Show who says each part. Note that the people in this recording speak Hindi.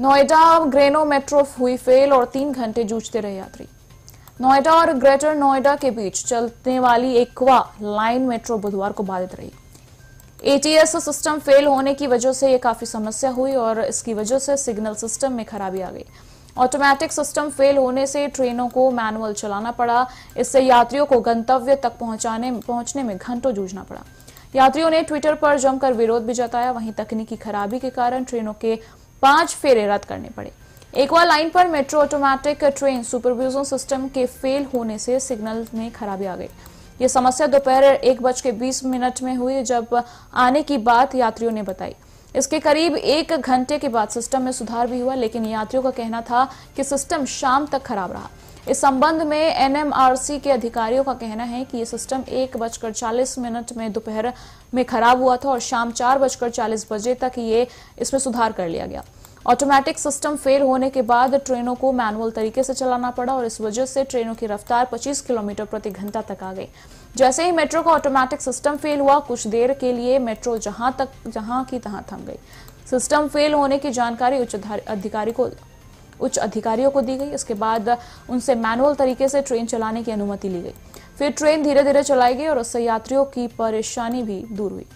Speaker 1: नोएडा ग्रेनो मेट्रो हुई फेल और तीन घंटे जूझते रहे यात्री नोएडा और ग्रेटर नोएडा के बीच चलने वाली एक्वा लाइन मेट्रो बुधवार को बाधित रही एटीएस सिस्टम फेल होने की वजह से यह काफी समस्या हुई और इसकी वजह से सिग्नल सिस्टम में खराबी आ गई ऑटोमेटिक सिस्टम फेल होने से ट्रेनों को मैनुअल चलाना पड़ा इससे यात्रियों को गंतव्य तक पहुंचाने पहुंचने में घंटों जूझना पड़ा यात्रियों ने ट्विटर पर जमकर विरोध भी जताया वहीं तकनीकी खराबी के कारण ट्रेनों के पांच फेरे रद्द करने पड़े एकवा लाइन पर metro automatic train supervision system के फेल होने से सिग्नल में खराबी आ गई ये समस्या दोपहर एक बज के बीस मिनट में हुई जब आने की बात यात्रियों ने बताई इसके करीब एक घंटे के बाद सिस्टम में सुधार भी हुआ लेकिन यात्रियों का कहना था कि सिस्टम शाम तक खराब रहा इस संबंध में एनएमआरसी के अधिकारियों का कहना है कि ये सिस्टम एक बजकर चालीस मिनट में दोपहर में खराब हुआ था और शाम चार बजकर चालीस बजे तक ये इसमें सुधार कर लिया गया ऑटोमेटिक सिस्टम फेल होने के बाद ट्रेनों को मैनुअल तरीके से चलाना पड़ा और इस वजह से ट्रेनों की रफ्तार 25 किलोमीटर प्रति घंटा तक आ गई जैसे ही मेट्रो का ऑटोमेटिक सिस्टम फेल हुआ कुछ देर के लिए मेट्रो जहां तक जहां की तहां थम गई सिस्टम फेल होने की जानकारी उच्च अधिकारी को उच्च अधिकारियों को दी गई इसके बाद उनसे मैनुअल तरीके से ट्रेन चलाने की अनुमति ली गई फिर ट्रेन धीरे धीरे चलाई गई और उससे यात्रियों की परेशानी भी दूर हुई